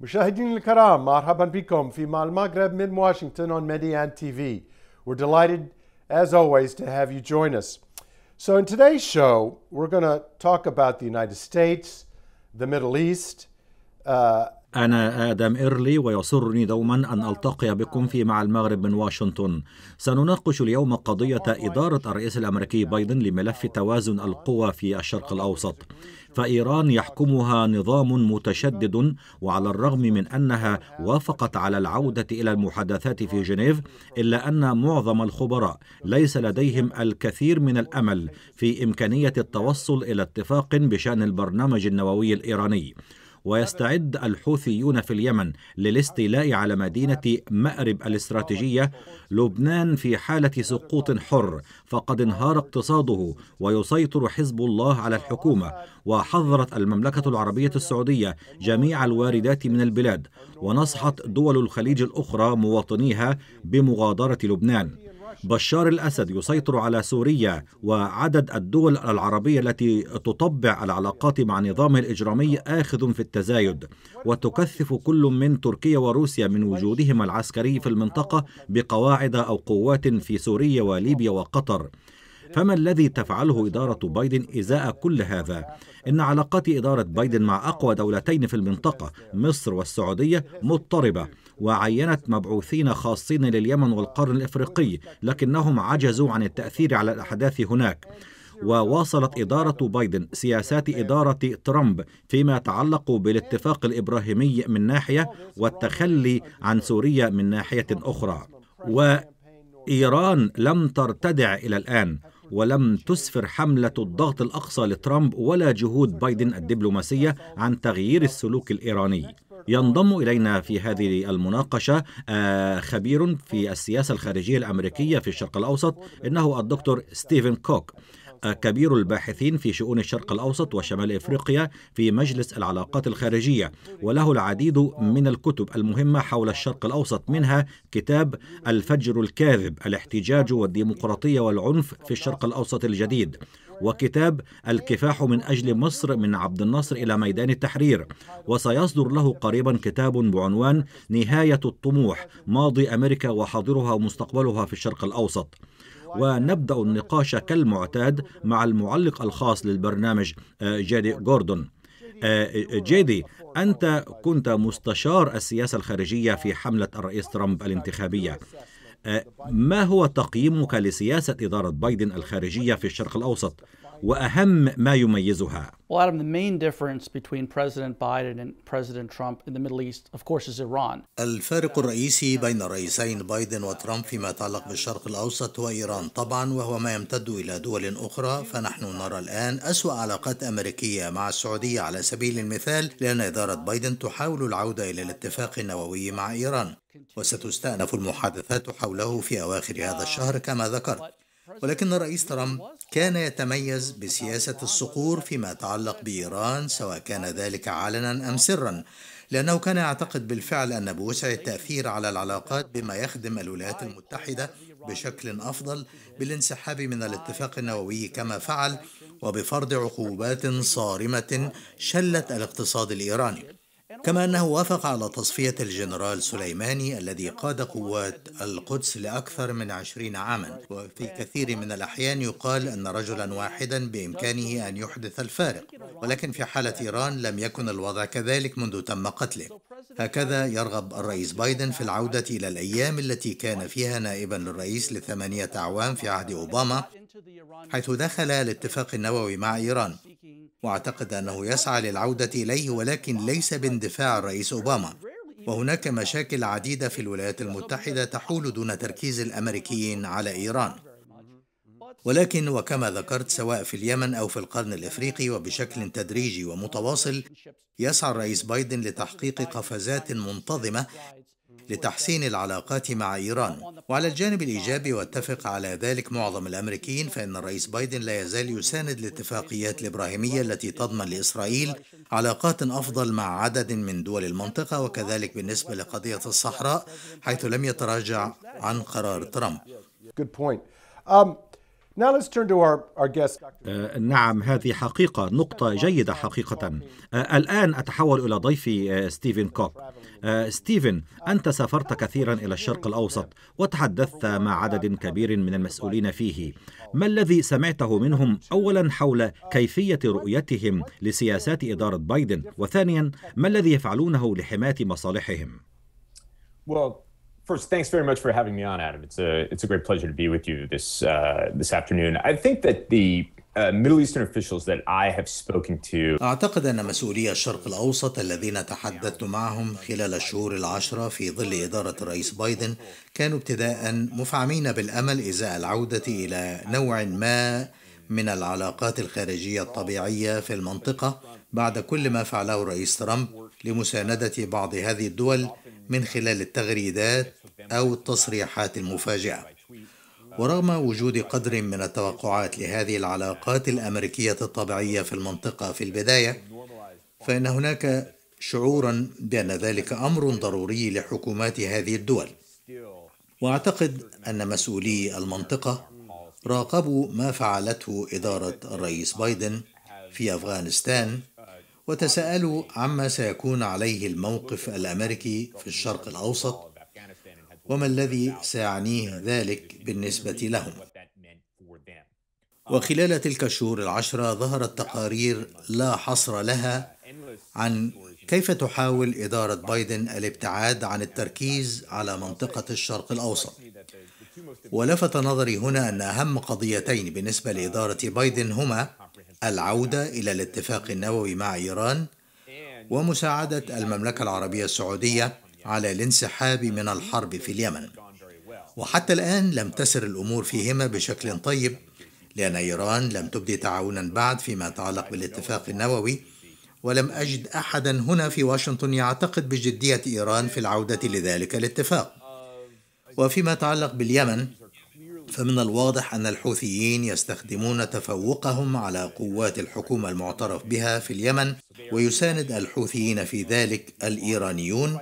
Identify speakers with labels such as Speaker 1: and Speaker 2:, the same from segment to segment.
Speaker 1: مشاهدين الكرام مرحبا بكم في المغرب من واشنطن on Median TV. We're delighted as always to have you join us. So in today's show, we're going to talk about the United States, the Middle East,
Speaker 2: uh, أنا آدم إيرلي ويسرني دوما أن ألتقي بكم في مع المغرب من واشنطن سنناقش اليوم قضية إدارة الرئيس الأمريكي بايدن لملف توازن القوى في الشرق الأوسط فإيران يحكمها نظام متشدد وعلى الرغم من أنها وافقت على العودة إلى المحادثات في جنيف إلا أن معظم الخبراء ليس لديهم الكثير من الأمل في إمكانية التوصل إلى اتفاق بشأن البرنامج النووي الإيراني ويستعد الحوثيون في اليمن للاستيلاء على مدينة مأرب الاستراتيجية لبنان في حالة سقوط حر فقد انهار اقتصاده ويسيطر حزب الله على الحكومة وحظرت المملكة العربية السعودية جميع الواردات من البلاد ونصحت دول الخليج الأخرى مواطنيها بمغادرة لبنان بشار الأسد يسيطر على سوريا وعدد الدول العربية التي تطبع العلاقات مع نظامه الإجرامي آخذ في التزايد وتكثف كل من تركيا وروسيا من وجودهما العسكري في المنطقة بقواعد أو قوات في سوريا وليبيا وقطر فما الذي تفعله إدارة بايدن إزاء كل هذا؟ إن علاقات إدارة بايدن مع أقوى دولتين في المنطقة مصر والسعودية مضطربة وعينت مبعوثين خاصين لليمن والقرن الافريقي لكنهم عجزوا عن التاثير على الاحداث هناك وواصلت إدارة بايدن سياسات إدارة ترامب فيما يتعلق بالاتفاق الإبراهيمي من ناحية والتخلي عن سوريا من ناحية أخرى وإيران لم ترتدع إلى الآن ولم تسفر حملة الضغط الأقصى لترامب ولا جهود بايدن الدبلوماسية عن تغيير السلوك الإيراني ينضم إلينا في هذه المناقشة آه، خبير في السياسة الخارجية الأمريكية في الشرق الأوسط إنه الدكتور ستيفن كوك كبير الباحثين في شؤون الشرق الأوسط وشمال إفريقيا في مجلس العلاقات الخارجية وله العديد من الكتب المهمة حول الشرق الأوسط منها كتاب الفجر الكاذب الاحتجاج والديمقراطية والعنف في الشرق الأوسط الجديد وكتاب الكفاح من أجل مصر من عبد الناصر إلى ميدان التحرير وسيصدر له قريبا كتاب بعنوان نهاية الطموح ماضي أمريكا وحاضرها ومستقبلها في الشرق الأوسط ونبدأ النقاش كالمعتاد مع المعلق الخاص للبرنامج آه، جيدي جوردون آه، آه، جيدي أنت كنت مستشار السياسة الخارجية في حملة الرئيس ترامب الانتخابية ما هو تقييمك لسياسة إدارة بايدن الخارجية في الشرق الأوسط؟ وأهم ما يميزها
Speaker 3: Well, Adam, the main difference between President Biden and President Trump in the Middle East, of course, is Iran. الفارق الرئيسي بين الرئيسين بايدن وترامب فيما يتعلق بالشرق الأوسط هو إيران طبعا وهو ما يمتد إلى دول أخرى فنحن نرى الآن أسوأ علاقات أمريكية مع السعودية على سبيل المثال لأن إدارة بايدن تحاول العودة إلى الاتفاق النووي مع إيران وستستأنف المحادثات حوله في أواخر هذا الشهر كما ذكرت ولكن الرئيس ترامب كان يتميز بسياسة الصقور فيما يتعلق بإيران سواء كان ذلك علنا أم سرا لأنه كان يعتقد بالفعل أن بوسعه التأثير على العلاقات بما يخدم الولايات المتحدة بشكل أفضل بالانسحاب من الاتفاق النووي كما فعل وبفرض عقوبات صارمة شلت الاقتصاد الإيراني كما أنه وافق على تصفية الجنرال سليماني الذي قاد قوات القدس لأكثر من عشرين عاما وفي كثير من الأحيان يقال أن رجلا واحدا بإمكانه أن يحدث الفارق ولكن في حالة إيران لم يكن الوضع كذلك منذ تم قتله هكذا يرغب الرئيس بايدن في العودة إلى الأيام التي كان فيها نائبا للرئيس لثمانية أعوام في عهد أوباما حيث دخل الاتفاق النووي مع إيران واعتقد انه يسعى للعوده اليه ولكن ليس باندفاع الرئيس اوباما وهناك مشاكل عديده في الولايات المتحده تحول دون تركيز الامريكيين على ايران ولكن وكما ذكرت سواء في اليمن او في القرن الافريقي وبشكل تدريجي ومتواصل يسعى الرئيس بايدن لتحقيق قفزات منتظمه لتحسين العلاقات مع إيران وعلى الجانب الإيجابي واتفق على ذلك معظم الأمريكيين فإن الرئيس بايدن لا يزال يساند الاتفاقيات الإبراهيمية التي تضمن لإسرائيل علاقات أفضل مع عدد من دول المنطقة وكذلك بالنسبة لقضية الصحراء حيث لم يتراجع عن قرار ترامب um,
Speaker 2: آه، نعم هذه حقيقة نقطة جيدة حقيقة آه، الآن أتحول إلى ضيفي آه، ستيفن كوك آه، ستيفن أنت سافرت كثيرا إلى الشرق الأوسط وتحدثت مع عدد كبير من المسؤولين فيه ما الذي سمعته منهم أولا حول كيفية رؤيتهم لسياسات إدارة بايدن وثانيا ما الذي يفعلونه لحماية مصالحهم Well, First, thanks very much for
Speaker 1: having me on, Adam. It's a it's a great pleasure to be with you this uh, this afternoon. I think that the Uh,
Speaker 3: أعتقد أن مسؤولي الشرق الأوسط الذين تحدثت معهم خلال الشهور العشرة في ظل إدارة الرئيس بايدن كانوا ابتداء مفعمين بالأمل إزاء العودة إلى نوع ما من العلاقات الخارجية الطبيعية في المنطقة بعد كل ما فعله الرئيس ترامب لمساندة بعض هذه الدول من خلال التغريدات أو التصريحات المفاجئة ورغم وجود قدر من التوقعات لهذه العلاقات الأمريكية الطبيعية في المنطقة في البداية فإن هناك شعورا بأن ذلك أمر ضروري لحكومات هذه الدول وأعتقد أن مسؤولي المنطقة راقبوا ما فعلته إدارة الرئيس بايدن في أفغانستان وتساءلوا عما سيكون عليه الموقف الأمريكي في الشرق الأوسط وما الذي سيعنيه ذلك بالنسبة لهم وخلال تلك الشهور العشرة ظهرت تقارير لا حصر لها عن كيف تحاول إدارة بايدن الابتعاد عن التركيز على منطقة الشرق الأوسط ولفت نظري هنا أن أهم قضيتين بالنسبة لإدارة بايدن هما العودة إلى الاتفاق النووي مع إيران ومساعدة المملكة العربية السعودية على الانسحاب من الحرب في اليمن وحتى الآن لم تسر الأمور فيهما بشكل طيب لأن إيران لم تبدي تعاونا بعد فيما يتعلق بالاتفاق النووي ولم أجد أحدا هنا في واشنطن يعتقد بجدية إيران في العودة لذلك الاتفاق وفيما يتعلق باليمن فمن الواضح أن الحوثيين يستخدمون تفوقهم على قوات الحكومة المعترف بها في اليمن ويساند الحوثيين في ذلك الإيرانيون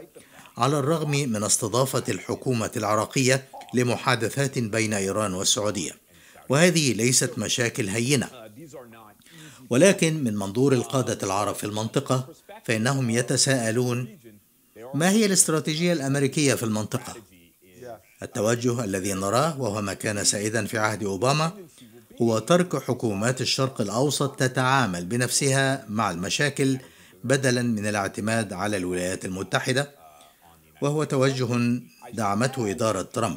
Speaker 3: على الرغم من استضافة الحكومة العراقية لمحادثات بين إيران والسعودية وهذه ليست مشاكل هينة ولكن من منظور القادة العرب في المنطقة فإنهم يتساءلون ما هي الاستراتيجية الأمريكية في المنطقة؟ التوجه الذي نراه وهو ما كان سائدا في عهد أوباما هو ترك حكومات الشرق الأوسط تتعامل بنفسها مع المشاكل بدلا من الاعتماد على الولايات المتحدة وهو توجه دعمته إدارة ترامب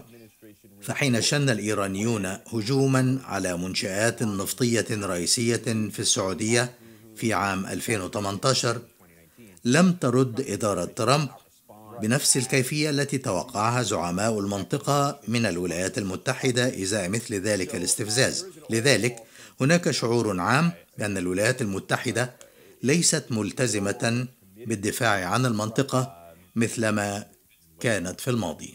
Speaker 3: فحين شن الإيرانيون هجوما على منشآت نفطية رئيسية في السعودية في عام 2018 لم ترد إدارة ترامب بنفس الكيفية التي توقعها زعماء المنطقة من الولايات المتحدة إزاء مثل ذلك الاستفزاز لذلك هناك شعور عام بأن الولايات المتحدة ليست ملتزمة بالدفاع عن المنطقة مثلما كانت في الماضي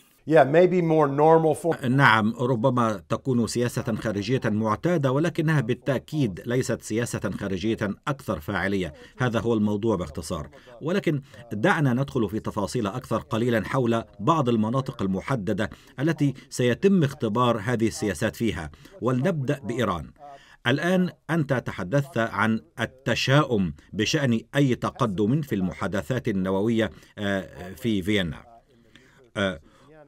Speaker 2: نعم ربما تكون سياسة خارجية معتادة ولكنها بالتأكيد ليست سياسة خارجية أكثر فاعلية هذا هو الموضوع باختصار ولكن دعنا ندخل في تفاصيل أكثر قليلا حول بعض المناطق المحددة التي سيتم اختبار هذه السياسات فيها ولنبدأ بإيران الآن أنت تحدثت عن التشاؤم بشأن أي تقدم في المحادثات النووية آه، في فيينا آه.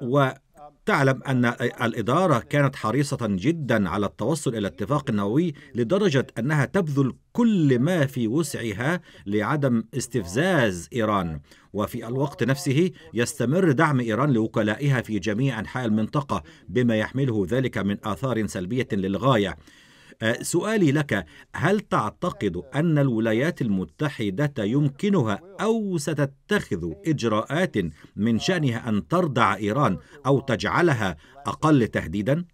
Speaker 2: وتعلم أن الإدارة كانت حريصة جدا على التوصل إلى اتفاق نووي لدرجة أنها تبذل كل ما في وسعها لعدم استفزاز إيران وفي الوقت نفسه يستمر دعم إيران لوكلائها في جميع أنحاء المنطقة بما يحمله ذلك من آثار سلبية للغاية أه، سؤالي لك هل تعتقد أن الولايات المتحدة يمكنها أو ستتخذ إجراءات من شأنها أن تردع إيران أو تجعلها
Speaker 3: أقل تهديداً؟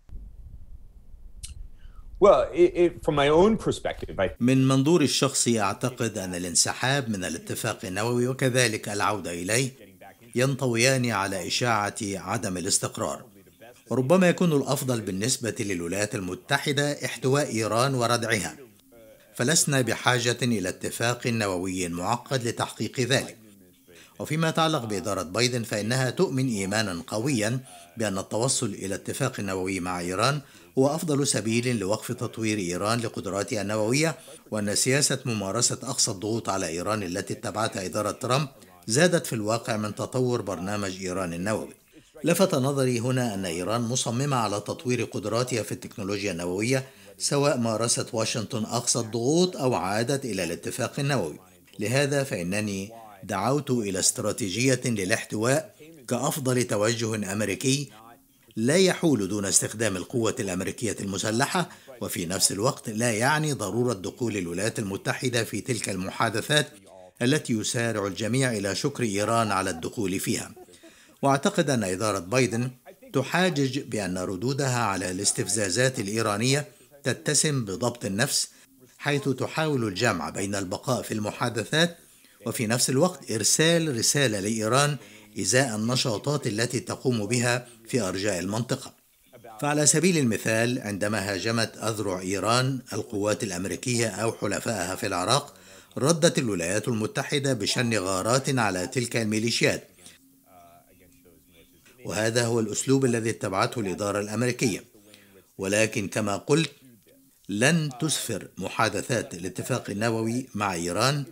Speaker 3: من منظوري الشخصي أعتقد أن الانسحاب من الاتفاق النووي وكذلك العودة إليه ينطويان على إشاعة عدم الاستقرار وربما يكون الأفضل بالنسبة للولايات المتحدة احتواء إيران وردعها فلسنا بحاجة إلى اتفاق نووي معقد لتحقيق ذلك وفيما يتعلق بإدارة بايدن فإنها تؤمن إيمانا قويا بأن التوصل إلى اتفاق نووي مع إيران هو أفضل سبيل لوقف تطوير إيران لقدراتها النووية وأن سياسة ممارسة أقصى الضغوط على إيران التي اتبعتها إدارة ترامب زادت في الواقع من تطور برنامج إيران النووي لفت نظري هنا أن إيران مصممة على تطوير قدراتها في التكنولوجيا النووية سواء مارست واشنطن أقصى الضغوط أو عادت إلى الاتفاق النووي لهذا فإنني دعوت إلى استراتيجية للاحتواء كأفضل توجه أمريكي لا يحول دون استخدام القوة الأمريكية المسلحة وفي نفس الوقت لا يعني ضرورة دخول الولايات المتحدة في تلك المحادثات التي يسارع الجميع إلى شكر إيران على الدخول فيها واعتقد ان اداره بايدن تحاجج بان ردودها على الاستفزازات الايرانيه تتسم بضبط النفس حيث تحاول الجمع بين البقاء في المحادثات وفي نفس الوقت ارسال رساله لايران ازاء النشاطات التي تقوم بها في ارجاء المنطقه فعلى سبيل المثال عندما هاجمت اذرع ايران القوات الامريكيه او حلفائها في العراق ردت الولايات المتحده بشن غارات على تلك الميليشيات وهذا هو الأسلوب الذي اتبعته الإدارة الأمريكية ولكن كما قلت لن تسفر محادثات الاتفاق النووي مع إيران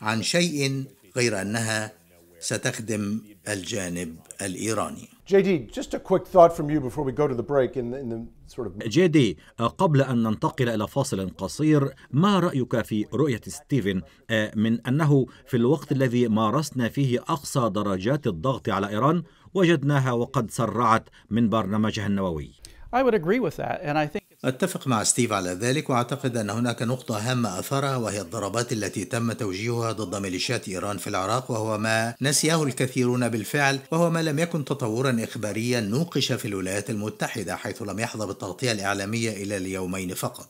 Speaker 3: عن شيء غير أنها ستخدم الجانب الإيراني JD, just a quick thought from
Speaker 1: you before we go to the break in, in the
Speaker 2: sort of...
Speaker 3: JD, uh, قبل أن ننتقل إلى فاصل قصير،
Speaker 2: ما رأيك في رؤية ستيفن آه، من أنه في الوقت الذي مارسنا فيه أقصى درجات الضغط على إيران وجدناها وقد سرعت من
Speaker 3: برنامجها النووي؟
Speaker 1: I would agree with that, and I think
Speaker 3: أتفق مع ستيف على ذلك وأعتقد أن هناك نقطة هامة أثرها وهي الضربات التي تم توجيهها ضد ميليشيات إيران في العراق وهو ما نسيه الكثيرون بالفعل وهو ما لم يكن تطورا إخباريا نوقش في الولايات المتحدة حيث لم يحظى بالتغطية الإعلامية إلى اليومين فقط.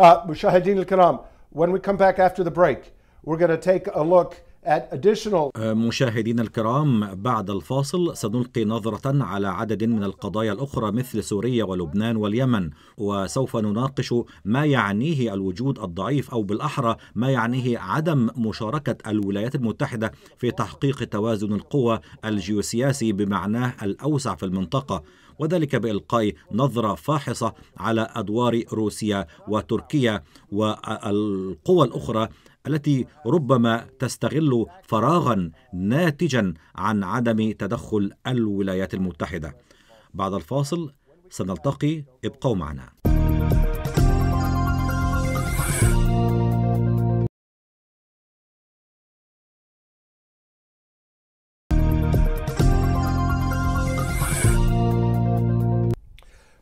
Speaker 3: Uh,
Speaker 1: مشاهدين الكرام, when we come back after the break, we're going to take a look أه،
Speaker 2: مشاهدينا الكرام بعد الفاصل سنلقي نظرة على عدد من القضايا الأخرى مثل سوريا ولبنان واليمن وسوف نناقش ما يعنيه الوجود الضعيف أو بالأحرى ما يعنيه عدم مشاركة الولايات المتحدة في تحقيق توازن القوى الجيوسياسي بمعناه الأوسع في المنطقة وذلك بإلقاء نظرة فاحصة على أدوار روسيا وتركيا والقوى الأخرى التي ربما تستغل فراغا ناتجا عن عدم تدخل الولايات المتحده بعد الفاصل سنلتقي ابقوا معنا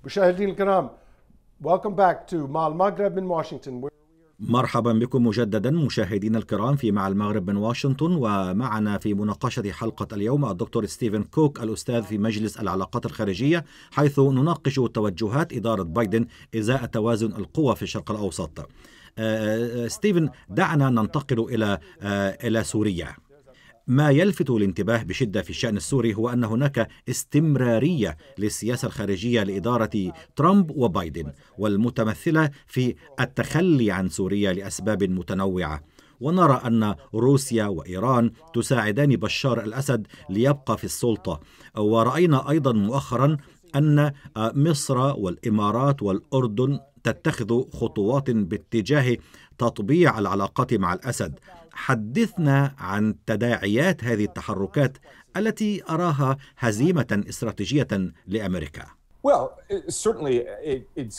Speaker 1: مشاهدينا الكرام Welcome back to Mal Maghreb in Washington.
Speaker 2: مرحبا بكم مجددا مشاهدينا الكرام في مع المغرب من واشنطن ومعنا في مناقشة حلقة اليوم الدكتور ستيفن كوك الأستاذ في مجلس العلاقات الخارجية حيث نناقش توجهات إدارة بايدن إزاء توازن القوى في الشرق الأوسط آه، آه، آه، ستيفن دعنا ننتقل إلى إلى سوريا ما يلفت الانتباه بشده في الشان السوري هو ان هناك استمراريه للسياسه الخارجيه لاداره ترامب وبايدن والمتمثله في التخلي عن سوريا لاسباب متنوعه ونرى ان روسيا وايران تساعدان بشار الاسد ليبقى في السلطه وراينا ايضا مؤخرا ان مصر والامارات والاردن تتخذ خطوات باتجاه تطبيع العلاقات مع الاسد حدثنا عن تداعيات هذه التحركات التي اراها هزيمه استراتيجيه لامريكا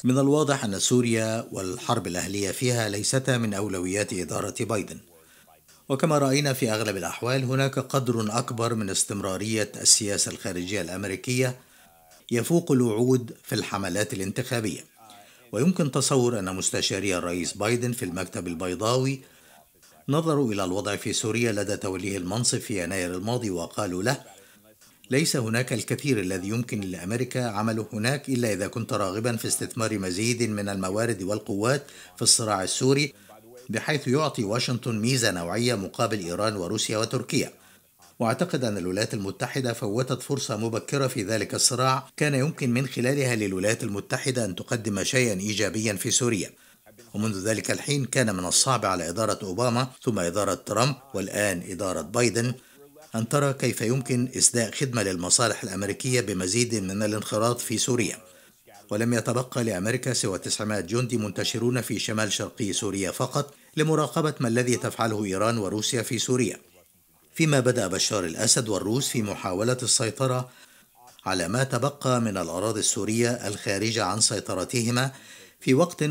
Speaker 3: من الواضح ان سوريا والحرب الاهليه فيها ليستا من اولويات اداره بايدن وكما راينا في اغلب الاحوال هناك قدر اكبر من استمراريه السياسه الخارجيه الامريكيه يفوق الوعود في الحملات الانتخابيه ويمكن تصور ان مستشاري الرئيس بايدن في المكتب البيضاوي نظروا إلى الوضع في سوريا لدى توليه المنصب في يناير الماضي وقالوا له ليس هناك الكثير الذي يمكن لأمريكا عمله هناك إلا إذا كنت راغبا في استثمار مزيد من الموارد والقوات في الصراع السوري بحيث يعطي واشنطن ميزة نوعية مقابل إيران وروسيا وتركيا واعتقد ان الولايات المتحده فوتت فرصه مبكره في ذلك الصراع كان يمكن من خلالها للولايات المتحده ان تقدم شيئا ايجابيا في سوريا ومنذ ذلك الحين كان من الصعب على إدارة أوباما ثم إدارة ترامب والآن إدارة بايدن أن ترى كيف يمكن إسداء خدمة للمصالح الأمريكية بمزيد من الانخراط في سوريا ولم يتبقى لأمريكا سوى 900 جندي منتشرون في شمال شرقي سوريا فقط لمراقبة ما الذي تفعله إيران وروسيا في سوريا فيما بدأ بشار الأسد والروس في محاولة السيطرة على ما تبقى من الأراضي السورية الخارجة عن سيطرتهما في وقت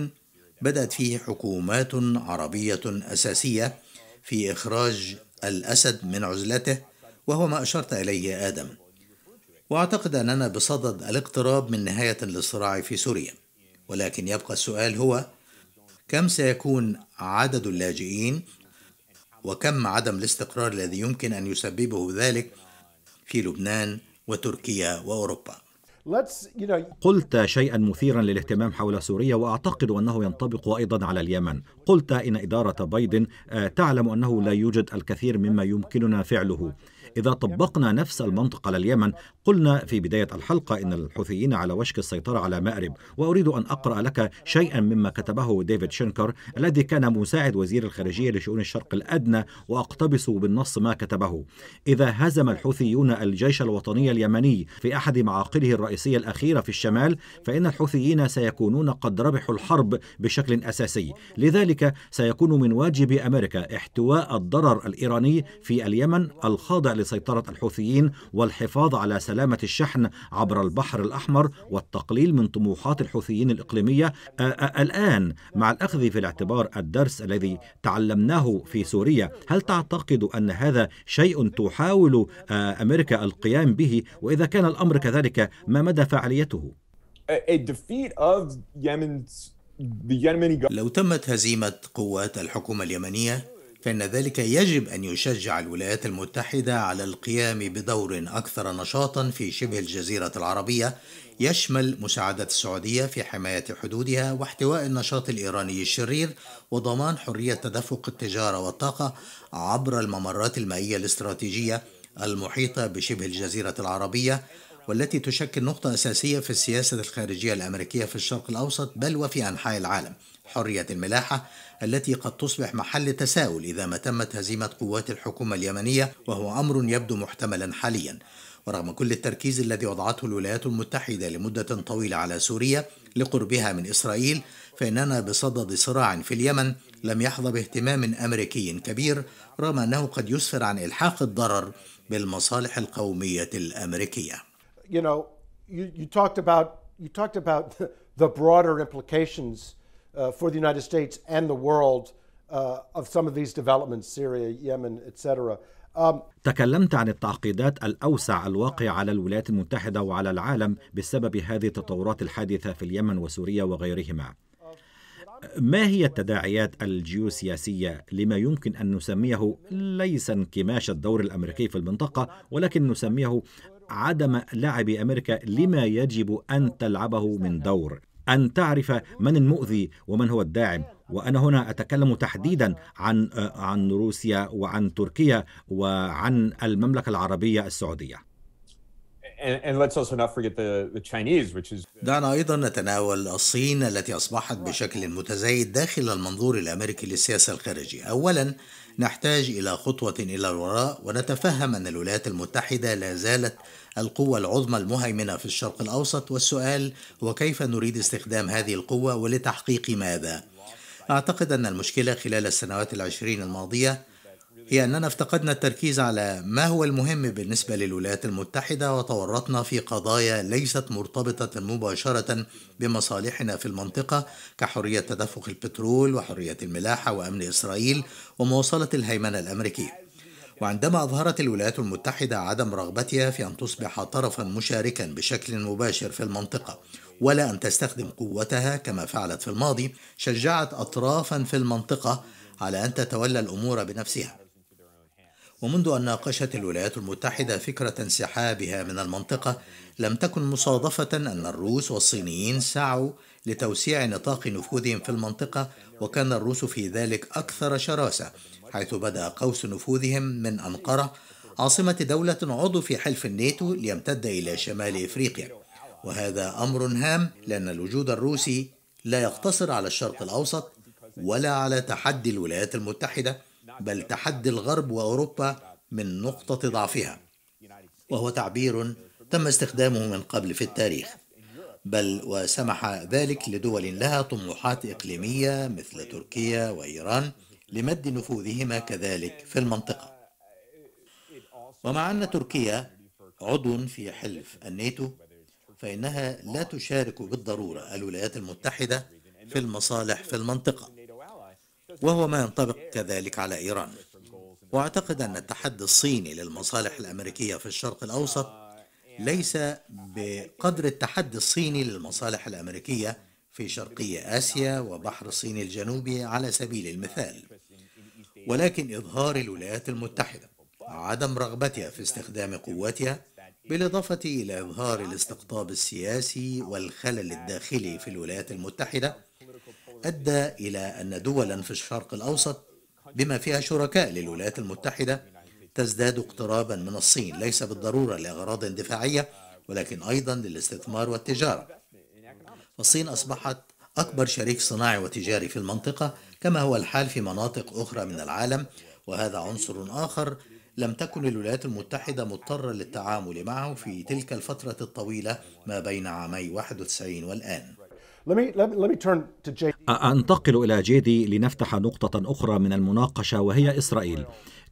Speaker 3: بدأت فيه حكومات عربية أساسية في إخراج الأسد من عزلته وهو ما أشرت إليه آدم وأعتقد أننا بصدد الاقتراب من نهاية للصراع في سوريا ولكن يبقى السؤال هو كم سيكون عدد اللاجئين وكم عدم الاستقرار الذي يمكن أن يسببه ذلك في لبنان وتركيا وأوروبا
Speaker 2: قلت شيئا مثيرا للاهتمام حول سوريا واعتقد انه ينطبق ايضا على اليمن، قلت ان اداره بايدن آه، تعلم انه لا يوجد الكثير مما يمكننا فعله، إذا طبقنا نفس المنطق على اليمن قلنا في بداية الحلقة إن الحوثيين على وشك السيطرة على مأرب وأريد أن أقرأ لك شيئا مما كتبه ديفيد شنكر الذي كان مساعد وزير الخارجية لشؤون الشرق الأدنى وأقتبس بالنص ما كتبه إذا هزم الحوثيون الجيش الوطني اليمني في أحد معاقله الرئيسية الأخيرة في الشمال فإن الحوثيين سيكونون قد ربحوا الحرب بشكل أساسي لذلك سيكون من واجب أمريكا احتواء الضرر الإيراني في اليمن الخاضع لسيطرة الحوثيين والحفاظ على سلامة الشحن عبر البحر الأحمر والتقليل من طموحات الحوثيين الإقليمية آه، آه، الآن مع الأخذ في الاعتبار الدرس الذي تعلمناه في سوريا هل تعتقد أن هذا شيء تحاول آه، أمريكا القيام به وإذا كان الأمر كذلك ما مدى فعاليته؟
Speaker 3: لو تمت هزيمة قوات الحكومة اليمنية فإن ذلك يجب أن يشجع الولايات المتحدة على القيام بدور أكثر نشاطا في شبه الجزيرة العربية يشمل مساعدة السعودية في حماية حدودها واحتواء النشاط الإيراني الشرير وضمان حرية تدفق التجارة والطاقة عبر الممرات المائية الاستراتيجية المحيطة بشبه الجزيرة العربية والتي تشكل نقطة أساسية في السياسة الخارجية الأمريكية في الشرق الأوسط بل وفي أنحاء العالم حرية الملاحة التي قد تصبح محل تساؤل إذا ما تمت هزيمة قوات الحكومة اليمنية وهو أمر يبدو محتملا حاليا ورغم كل التركيز الذي وضعته الولايات المتحدة لمدة طويلة على سوريا لقربها من إسرائيل فإننا بصدد صراع في اليمن لم يحظى باهتمام أمريكي كبير رغم أنه قد يسفر عن إلحاق الضرر بالمصالح القومية الأمريكية
Speaker 1: you know, you, you talked about, you talked about the broader implications uh, for the United States and the world uh, of some of these developments, Syria, Yemen, etc. Um,
Speaker 2: تكلمت عن التعقيدات الأوسع الواقع على الولايات المتحدة وعلى العالم بسبب هذه التطورات الحادثة في اليمن وسوريا وغيرهما. ما هي التداعيات الجيوسياسية لما يمكن أن نسميه ليس انكماش الدور الأمريكي في المنطقة ولكن نسميه عدم لعب أمريكا لما يجب أن تلعبه من دور أن تعرف من المؤذي ومن هو الداعم وأنا هنا أتكلم تحديدا عن آه، عن روسيا وعن تركيا وعن
Speaker 3: المملكة العربية السعودية دعنا أيضا نتناول الصين التي أصبحت بشكل متزايد داخل المنظور الأمريكي للسياسة الخارجية أولا نحتاج إلى خطوة إلى الوراء ونتفهم أن الولايات المتحدة لا زالت القوة العظمى المهيمنة في الشرق الأوسط والسؤال هو كيف نريد استخدام هذه القوة ولتحقيق ماذا؟ أعتقد أن المشكلة خلال السنوات العشرين الماضية هي أننا افتقدنا التركيز على ما هو المهم بالنسبة للولايات المتحدة وتورطنا في قضايا ليست مرتبطة مباشرة بمصالحنا في المنطقة كحرية تدفق البترول وحرية الملاحة وأمن إسرائيل ومواصلة الهيمنة الأمريكية. وعندما أظهرت الولايات المتحدة عدم رغبتها في أن تصبح طرفا مشاركا بشكل مباشر في المنطقة ولا أن تستخدم قوتها كما فعلت في الماضي شجعت أطرافا في المنطقة على أن تتولى الأمور بنفسها ومنذ أن ناقشت الولايات المتحدة فكرة انسحابها من المنطقة لم تكن مصادفة أن الروس والصينيين سعوا لتوسيع نطاق نفوذهم في المنطقة وكان الروس في ذلك أكثر شراسة حيث بدأ قوس نفوذهم من أنقرة عاصمة دولة عضو في حلف الناتو ليمتد إلى شمال إفريقيا وهذا أمر هام لأن الوجود الروسي لا يقتصر على الشرق الأوسط ولا على تحدي الولايات المتحدة بل تحدي الغرب واوروبا من نقطه ضعفها وهو تعبير تم استخدامه من قبل في التاريخ بل وسمح ذلك لدول لها طموحات اقليميه مثل تركيا وايران لمد نفوذهما كذلك في المنطقه ومع ان تركيا عضو في حلف الناتو فانها لا تشارك بالضروره الولايات المتحده في المصالح في المنطقه وهو ما ينطبق كذلك على إيران وأعتقد أن التحدي الصيني للمصالح الأمريكية في الشرق الأوسط ليس بقدر التحدي الصيني للمصالح الأمريكية في شرقي آسيا وبحر الصين الجنوبي على سبيل المثال ولكن إظهار الولايات المتحدة عدم رغبتها في استخدام قوتها بالإضافة إلى إظهار الاستقطاب السياسي والخلل الداخلي في الولايات المتحدة أدى إلى أن دولا في الشرق الأوسط بما فيها شركاء للولايات المتحدة تزداد اقترابا من الصين ليس بالضرورة لأغراض دفاعية ولكن أيضا للاستثمار والتجارة الصين أصبحت أكبر شريك صناعي وتجاري في المنطقة كما هو الحال في مناطق أخرى من العالم وهذا عنصر آخر لم تكن الولايات المتحدة مضطرة للتعامل معه في تلك الفترة الطويلة ما بين عامي 91 والآن
Speaker 2: أنتقل إلى جيدي لنفتح نقطة أخرى من المناقشة وهي إسرائيل.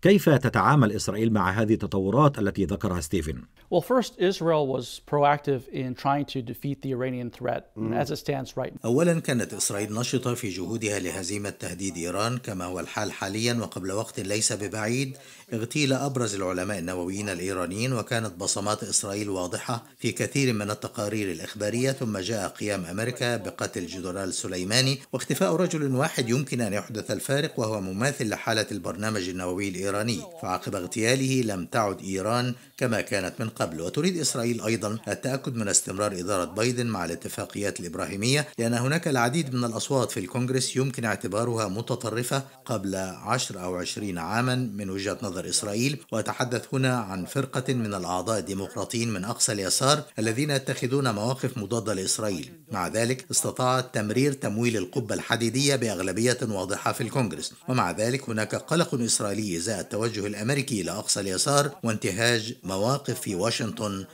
Speaker 2: كيف تتعامل إسرائيل مع هذه
Speaker 3: التطورات التي ذكرها ستيفن؟
Speaker 1: Well, first, Israel was proactive in trying to defeat the Iranian threat mm. as it stands right
Speaker 3: now. أولا كانت إسرائيل نشطة في جهودها لهزيمة تهديد إيران كما هو الحال حاليا وقبل وقت ليس ببعيد اغتيل أبرز العلماء النوويين الإيرانيين وكانت بصمات إسرائيل واضحة في كثير من التقارير الإخبارية ثم جاء قيام أمريكا بقتل جنرال سليماني واختفاء رجل واحد يمكن أن يحدث الفارق وهو مماثل لحالة البرنامج النووي الإيراني الإيراني فعقب اغتياله لم تعد إيران كما كانت من قبل وتريد إسرائيل أيضا التأكد من استمرار إدارة بايدن مع الاتفاقيات الإبراهيمية لأن هناك العديد من الأصوات في الكونغرس يمكن اعتبارها متطرفة قبل 10 أو 20 عاما من وجهة نظر إسرائيل وأتحدث هنا عن فرقة من الأعضاء الديمقراطيين من أقصى اليسار الذين يتخذون مواقف مضادة لإسرائيل مع ذلك استطاعت تمرير تمويل القبة الحديدية بأغلبية واضحة في الكونغرس ومع ذلك هناك قلق إسرائيلي إزاء التوجه الامريكي الى اقصى اليسار وانتهاج مواقف في واشنطن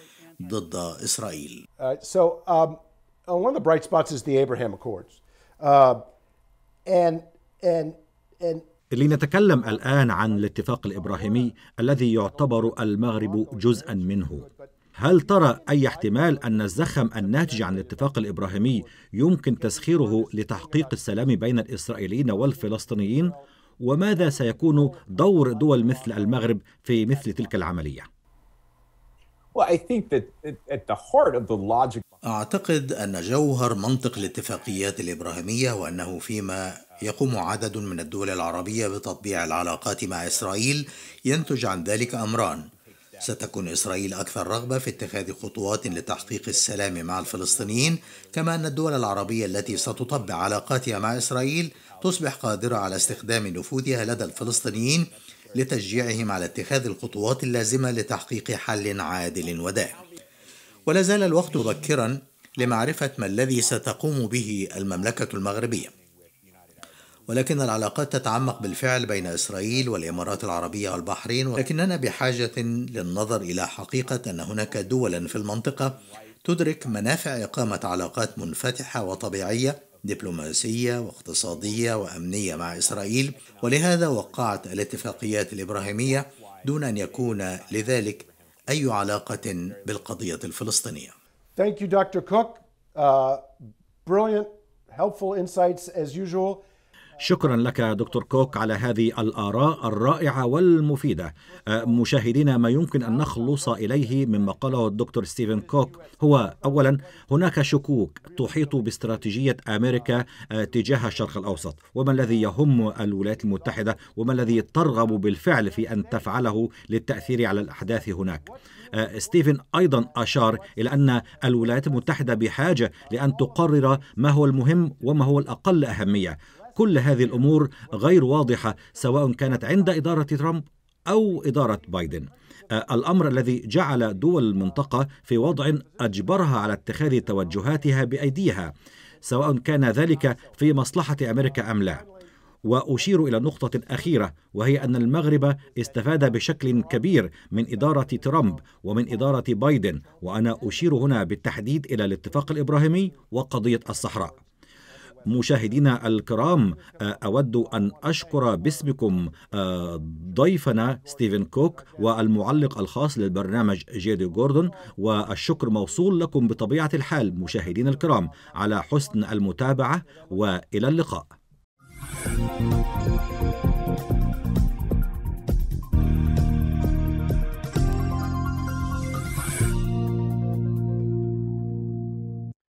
Speaker 3: ضد اسرائيل.
Speaker 1: Uh, so um, uh, one of the bright spots is the Abraham Accords. Uh,
Speaker 2: لنتكلم الآن عن الاتفاق الإبراهيمي الذي يعتبر المغرب جزءا منه هل ترى أي احتمال أن الزخم الناتج عن الاتفاق الإبراهيمي يمكن تسخيره لتحقيق السلام بين الإسرائيليين والفلسطينيين وماذا سيكون دور دول مثل المغرب في مثل تلك
Speaker 3: العمليه اعتقد ان جوهر منطق الاتفاقيات الابراهيميه وانه فيما يقوم عدد من الدول العربيه بتطبيع العلاقات مع اسرائيل ينتج عن ذلك امران ستكون إسرائيل أكثر رغبة في اتخاذ خطوات لتحقيق السلام مع الفلسطينيين كما أن الدول العربية التي ستطبع علاقاتها مع إسرائيل تصبح قادرة على استخدام نفوذها لدى الفلسطينيين لتشجيعهم على اتخاذ الخطوات اللازمة لتحقيق حل عادل ودائم ولا زال الوقت مبكرا لمعرفة ما الذي ستقوم به المملكة المغربية ولكن العلاقات تتعمق بالفعل بين إسرائيل والإمارات العربية والبحرين ولكننا بحاجة للنظر إلى حقيقة أن هناك دولا في المنطقة تدرك منافع إقامة علاقات منفتحة وطبيعية دبلوماسية واقتصادية وأمنية مع إسرائيل ولهذا وقعت الاتفاقيات الإبراهيمية دون أن يكون لذلك أي علاقة بالقضية الفلسطينية. Thank you, Dr. Cook.
Speaker 1: Uh, brilliant, helpful insights as usual.
Speaker 2: شكرا لك دكتور كوك على هذه الآراء الرائعة والمفيدة أه، مشاهدينا ما يمكن أن نخلص إليه مما قاله الدكتور ستيفن كوك هو أولا هناك شكوك تحيط باستراتيجية أمريكا أه، تجاه الشرق الأوسط وما الذي يهم الولايات المتحدة وما الذي ترغب بالفعل في أن تفعله للتأثير على الأحداث هناك أه، ستيفن أيضا أشار إلى أن الولايات المتحدة بحاجة لأن تقرر ما هو المهم وما هو الأقل أهمية كل هذه الامور غير واضحه سواء كانت عند اداره ترامب او اداره بايدن آه، الامر الذي جعل دول المنطقه في وضع اجبرها على اتخاذ توجهاتها بايديها سواء كان ذلك في مصلحه امريكا ام لا واشير الى نقطه اخيره وهي ان المغرب استفاد بشكل كبير من اداره ترامب ومن اداره بايدن وانا اشير هنا بالتحديد الى الاتفاق الابراهيمي وقضيه الصحراء مشاهدينا الكرام آه، أود أن أشكر باسمكم آه، ضيفنا ستيفن كوك والمعلق الخاص للبرنامج جيدي جوردون والشكر موصول لكم بطبيعة الحال مشاهدينا الكرام على حسن المتابعة وإلى اللقاء.